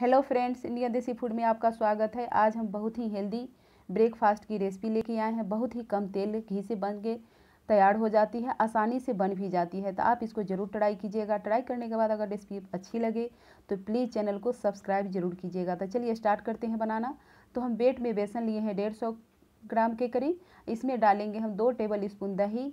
hello friends India Desi food में आपका स्वागत है आज हम बहुत ही हेल्दी ब्रेकफास्ट की रेसिपी लेके आए हैं बहुत ही कम तेल घी से बन के तैयार हो जाती है आसानी से बन भी जाती है तो आप इसको ज़रूर ट्राई कीजिएगा ट्राई करने के बाद अगर रेसिपी अच्छी लगे तो प्लीज़ चैनल को सब्सक्राइब जरूर कीजिएगा तो चलिए स्टार्ट करते हैं बनाना तो हम वेट में बेसन लिए हैं डेढ़ सौ ग्राम के करीब इसमें डालेंगे हम दो टेबल स्पून दही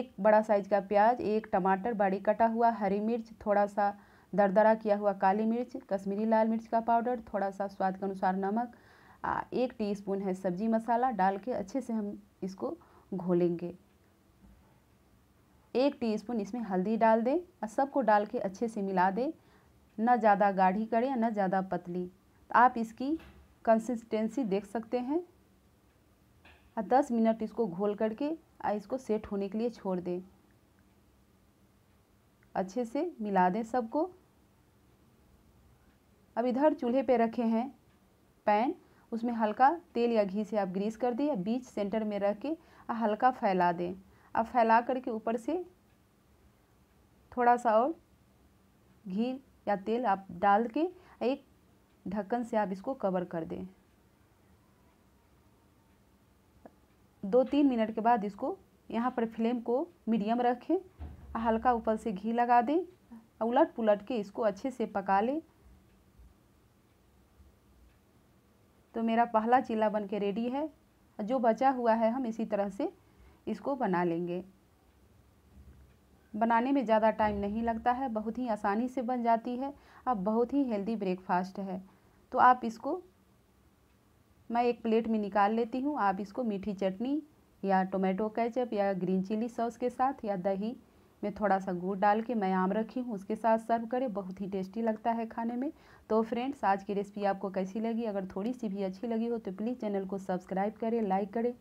एक बड़ा साइज का प्याज एक टमाटर बारीक कटा हुआ हरी मिर्च थोड़ा सा दरदरा किया हुआ काली मिर्च कश्मीरी लाल मिर्च का पाउडर थोड़ा सा स्वाद के अनुसार नमक आ, एक टीस्पून है सब्जी मसाला डाल के अच्छे से हम इसको घोलेंगे एक टीस्पून इसमें हल्दी डाल दें और सबको डाल के अच्छे से मिला दें ना ज़्यादा गाढ़ी करें ना ज़्यादा पतली तो आप इसकी कंसिस्टेंसी देख सकते हैं और दस मिनट इसको घोल करके और इसको सेट होने के लिए छोड़ दें अच्छे से मिला दें सबको अब इधर चूल्हे पे रखे हैं पैन उसमें हल्का तेल या घी से आप ग्रीस कर दें या बीच सेंटर में रख के हल्का फैला दें अब फैला करके ऊपर से थोड़ा सा और घी या तेल आप डाल के एक ढक्कन से आप इसको कवर कर दें दो तीन मिनट के बाद इसको यहाँ पर फ्लेम को मीडियम रखें हल्का ऊपर से घी लगा दें उलट पुलट के इसको अच्छे से पका लें तो मेरा पहला चीला बन के रेडी है जो बचा हुआ है हम इसी तरह से इसको बना लेंगे बनाने में ज़्यादा टाइम नहीं लगता है बहुत ही आसानी से बन जाती है अब बहुत ही हेल्दी ब्रेकफास्ट है तो आप इसको मैं एक प्लेट में निकाल लेती हूँ आप इसको मीठी चटनी या टोमेटो कैचअप या ग्रीन चिली सॉस के साथ या दही में थोड़ा सा गुड़ डाल के मैं आम रखी हूँ उसके साथ सर्व करें बहुत ही टेस्टी लगता है खाने में तो फ्रेंड्स आज की रेसिपी आपको कैसी लगी अगर थोड़ी सी भी अच्छी लगी हो तो प्लीज़ चैनल को सब्सक्राइब करें लाइक करें